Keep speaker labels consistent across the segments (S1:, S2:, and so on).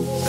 S1: you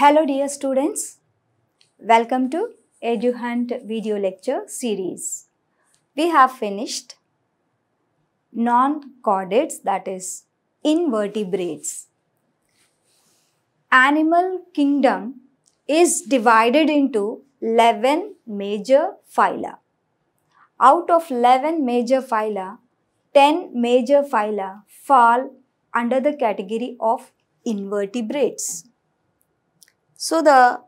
S1: Hello dear students, welcome to EduHunt video lecture series. We have finished non-chordates that is invertebrates. Animal kingdom is divided into 11 major phyla. Out of 11 major phyla, 10 major phyla fall under the category of invertebrates. So the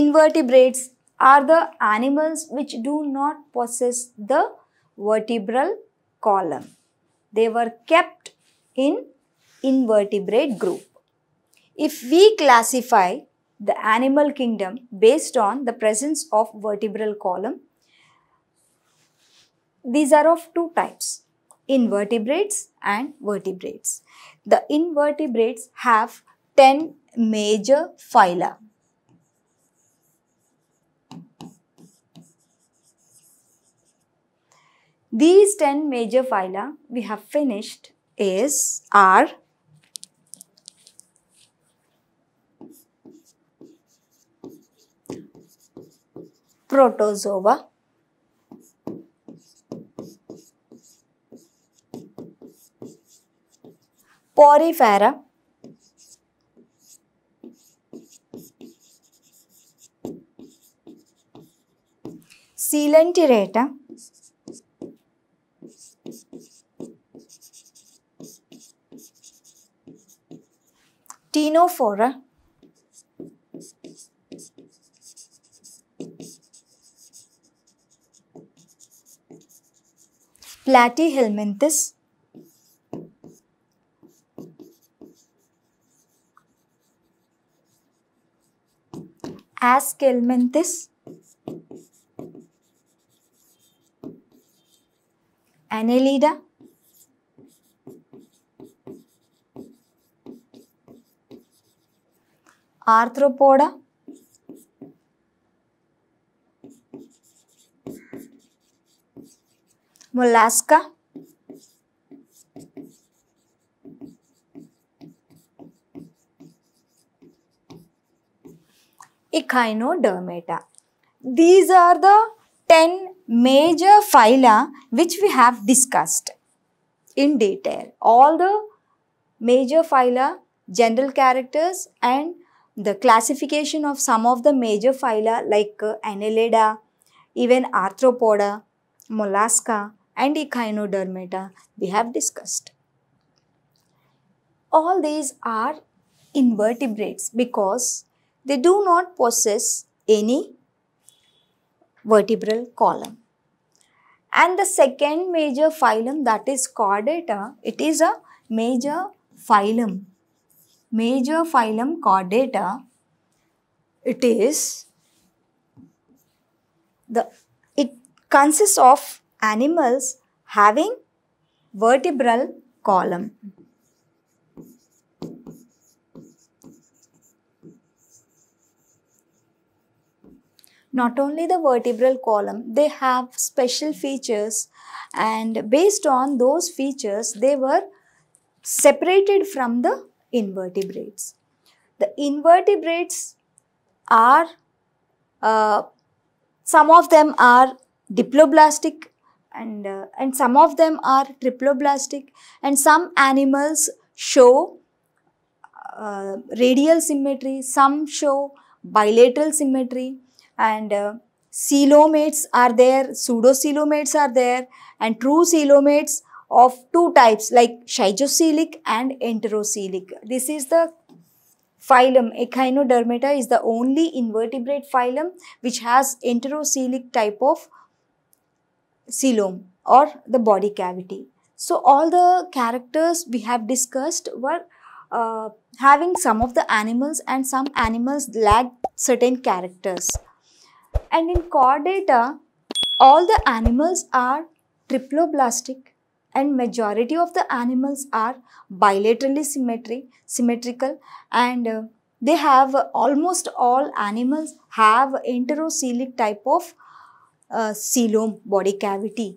S1: invertebrates are the animals which do not possess the vertebral column. They were kept in invertebrate group. If we classify the animal kingdom based on the presence of vertebral column, these are of two types, invertebrates and vertebrates. The invertebrates have 10 major phyla. These 10 major phyla we have finished is are protozoa, porifera, coelenterata ctenophora platyhelminthes aschelminthes annelida arthropoda mollusca echinodermata these are the 10 major phyla which we have discussed in detail. All the major phyla, general characters and the classification of some of the major phyla like uh, Annelida, even Arthropoda, Mollusca and Echinodermata we have discussed. All these are invertebrates because they do not possess any vertebral column. And the second major phylum that is chordata, uh, it is a major phylum. Major phylum chordata, uh, it is the it consists of animals having vertebral column. not only the vertebral column, they have special features and based on those features, they were separated from the invertebrates. The invertebrates are, uh, some of them are diploblastic and, uh, and some of them are triploblastic and some animals show uh, radial symmetry, some show bilateral symmetry and uh, coelomates are there, pseudocoelomates are there and true coelomates of two types like schizocelic and enterocelic. This is the phylum Echinodermata is the only invertebrate phylum which has enterocelic type of coelom or the body cavity. So all the characters we have discussed were uh, having some of the animals and some animals lack certain characters. And in chordata, all the animals are triploblastic and majority of the animals are bilaterally symmetric, symmetrical and uh, they have uh, almost all animals have enterocelic type of uh, coelom body cavity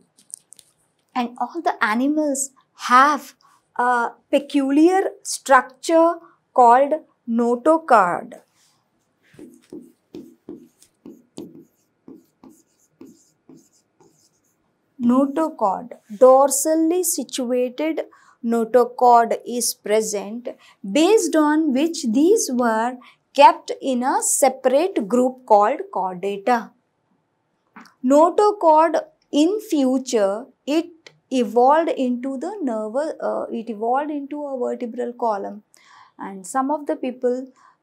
S1: and all the animals have a peculiar structure called notochord. notochord. Dorsally situated notochord is present based on which these were kept in a separate group called chordata. Notochord in future it evolved into the nerve uh, it evolved into a vertebral column and some of the people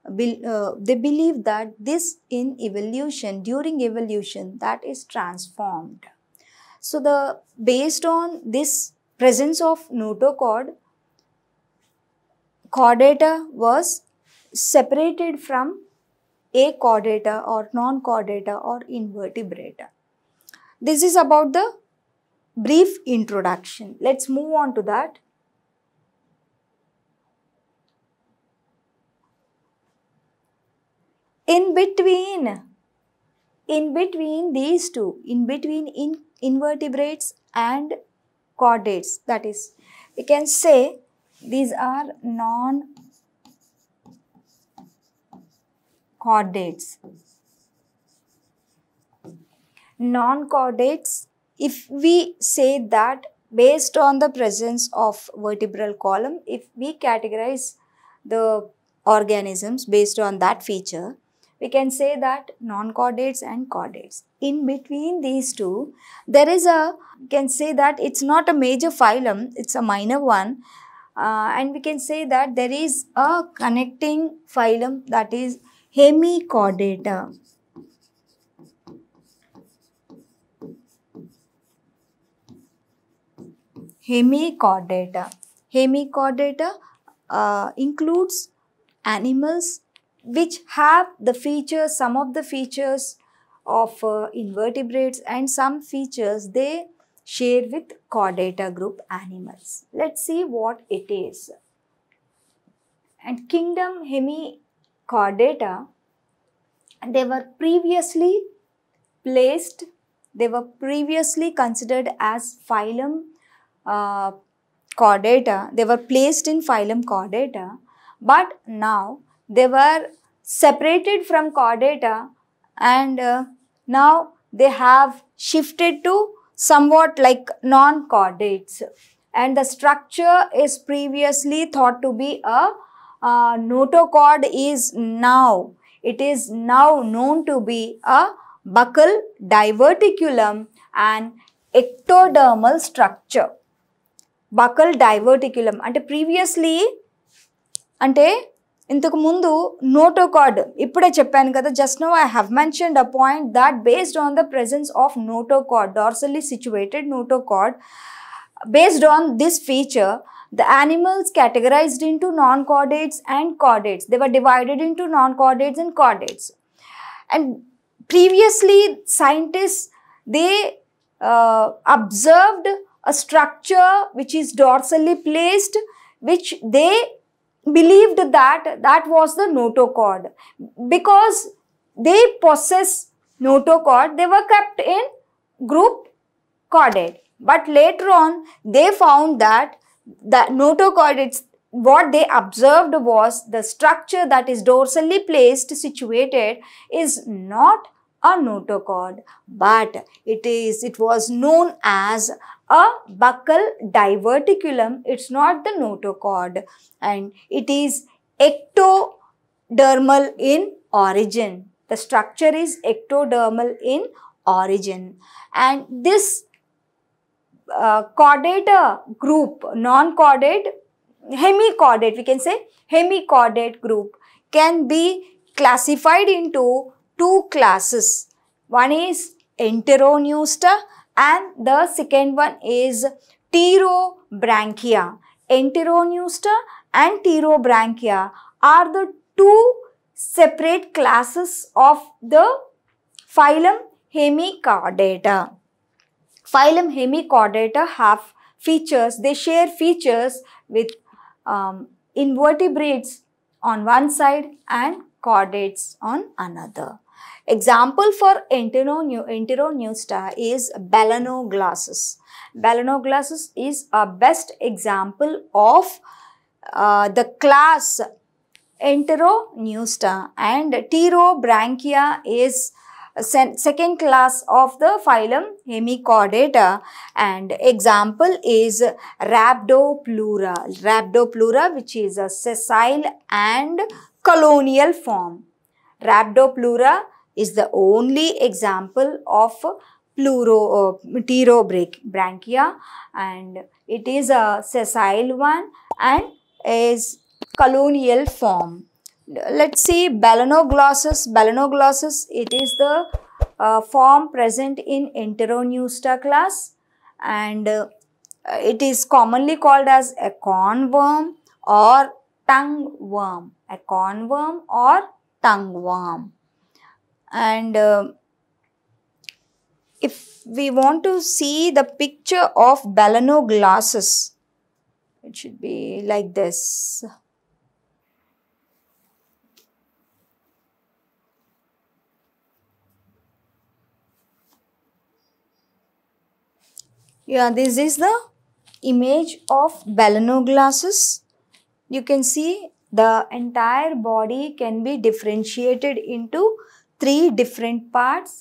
S1: uh, they believe that this in evolution, during evolution that is transformed. So the based on this presence of notochord, chordata was separated from a chordata or non-chordata or invertebrata. This is about the brief introduction. Let's move on to that. In between, in between these two, in between in invertebrates and chordates that is we can say these are non chordates non chordates if we say that based on the presence of vertebral column if we categorize the organisms based on that feature we can say that non-chordates and chordates. In between these two, there is a, can say that it's not a major phylum, it's a minor one. Uh, and we can say that there is a connecting phylum that is hemichordata. Hemichordata. Hemichordata uh, includes animals which have the features, some of the features of uh, invertebrates and some features they share with chordata group animals. Let's see what it is. And kingdom hemichordata, they were previously placed, they were previously considered as phylum uh, chordata. They were placed in phylum chordata, but now they were separated from chordata and uh, now they have shifted to somewhat like non-chordates and the structure is previously thought to be a uh, notochord is now it is now known to be a buccal diverticulum and ectodermal structure buccal diverticulum And previously, అంటే in notochord ఇప్పుడే చెప్పాను కదా just now I have mentioned a point that based on the presence of notochord dorsally situated notochord based on this feature the animals categorized into non-chordates and chordates they were divided into non-chordates and chordates and previously scientists they uh, observed a structure which is dorsally placed which they believed that that was the notochord because they possess notochord they were kept in group chordate but later on they found that the notochord it's what they observed was the structure that is dorsally placed situated is not a notochord but it is it was known as a buccal diverticulum, it's not the notochord and it is ectodermal in origin. The structure is ectodermal in origin and this uh, group, non-chordate, hemichordate, we can say hemichordate group can be classified into two classes. One is enteroneusta and the second one is pterobranchia. Enteroneusta and pterobranchia are the two separate classes of the phylum hemichordata. Phylum hemichordata have features, they share features with um, invertebrates on one side and chordates on another. Example for Enteroneusta is star is Balanoglossus. Balanoglossus is a best example of uh, the class Enteroneusta and Pterobranchia is second class of the phylum hemichordata and example is Rhabdoplura. Rhabdoplura which is a sessile and colonial form. Rhabdoplura is the only example of pleuro, uh, pterobranchia and it is a sessile one and is colonial form. Let's see Balanoglossus. Balanoglossus, it is the uh, form present in Enteroneusta class and uh, it is commonly called as a cornworm or tongue worm. A cornworm or tongue worm and uh, if we want to see the picture of Balano glasses, it should be like this. Yeah, this is the image of Balano glasses. You can see the entire body can be differentiated into three different parts.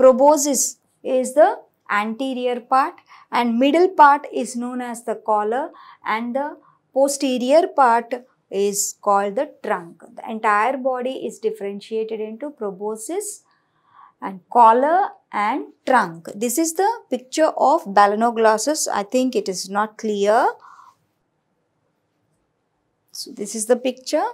S1: Proboscis is the anterior part and middle part is known as the collar and the posterior part is called the trunk. The entire body is differentiated into proboscis and collar and trunk. This is the picture of balanoglossus. I think it is not clear. So this is the picture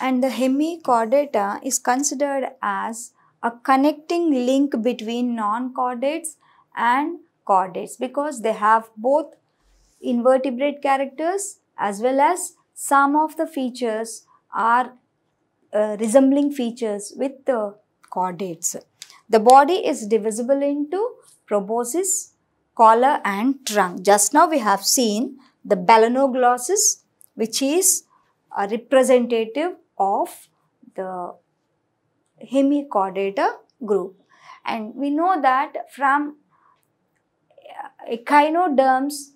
S1: And the hemichordata is considered as a connecting link between non-chordates and chordates because they have both invertebrate characters as well as some of the features are uh, resembling features with the chordates. The body is divisible into proboscis, collar and trunk. Just now we have seen the balanoglossus which is a representative of the hemichordata group. And we know that from uh, echinoderms,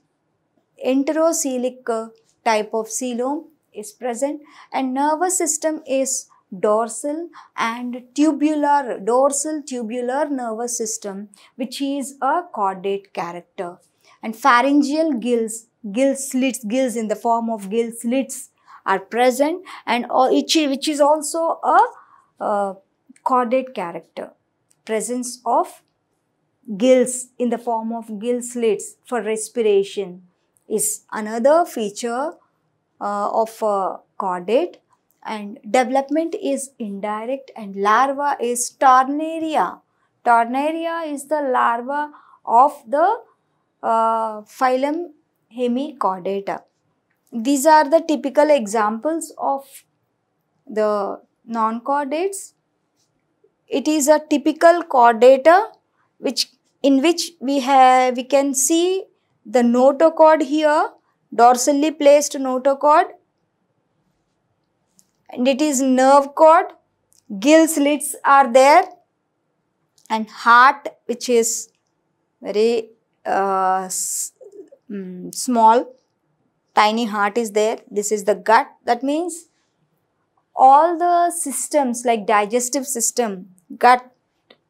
S1: enterocelic uh, type of coelom is present and nervous system is dorsal and tubular, dorsal tubular nervous system which is a chordate character. And pharyngeal gills, gill slits, gills in the form of gill slits are present and which is also a uh, chordate character. Presence of gills in the form of gill slits for respiration is another feature uh, of a chordate and development is indirect and larva is tornaria. Tornaria is the larva of the uh, phylum Hemichordata. These are the typical examples of the non-chordates. It is a typical chordator which in which we have we can see the notochord here dorsally placed notochord and it is nerve cord gill slits are there and heart which is very uh, mm, small tiny heart is there. This is the gut. That means all the systems like digestive system, gut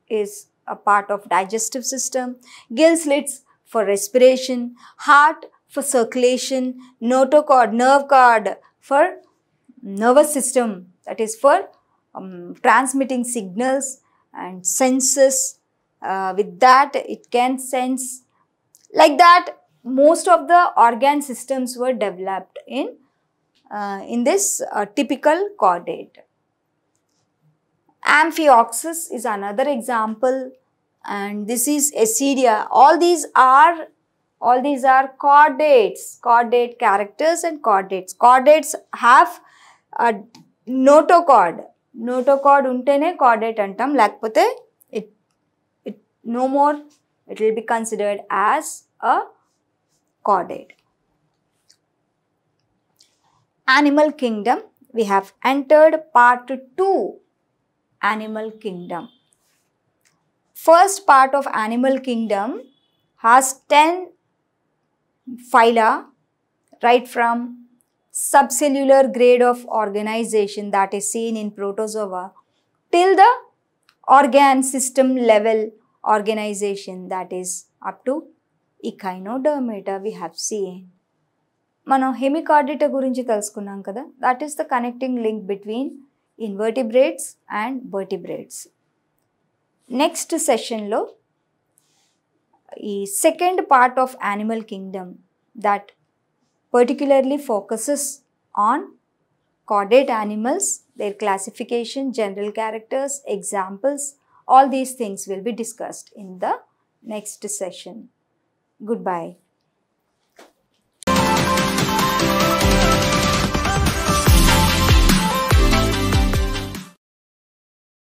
S1: is a part of digestive system, gill slits for respiration, heart for circulation, notochord, nerve cord for nervous system that is for um, transmitting signals and senses. Uh, with that it can sense like that most of the organ systems were developed in, uh, in this uh, typical chordate. Amphioxus is another example and this is Acidia. All these are all these are chordates, chordate characters and chordates. Chordates have a notochord. Notochord untene chordate antam. Lakpote it, it no more it will be considered as a chordate. Animal kingdom, we have entered part 2, animal kingdom. First part of animal kingdom has 10 phyla right from subcellular grade of organization that is seen in protozoa till the organ system level organization that is up to echinodermata we have seen మనం hemichordata గురించి తెలుసుకున్నాం కదా that is the connecting link between invertebrates and vertebrates next సెషన్లో ఈ second part of animal kingdom that particularly focuses on chordate animals their classification general characters examples all these things will be discussed in the next session Goodbye.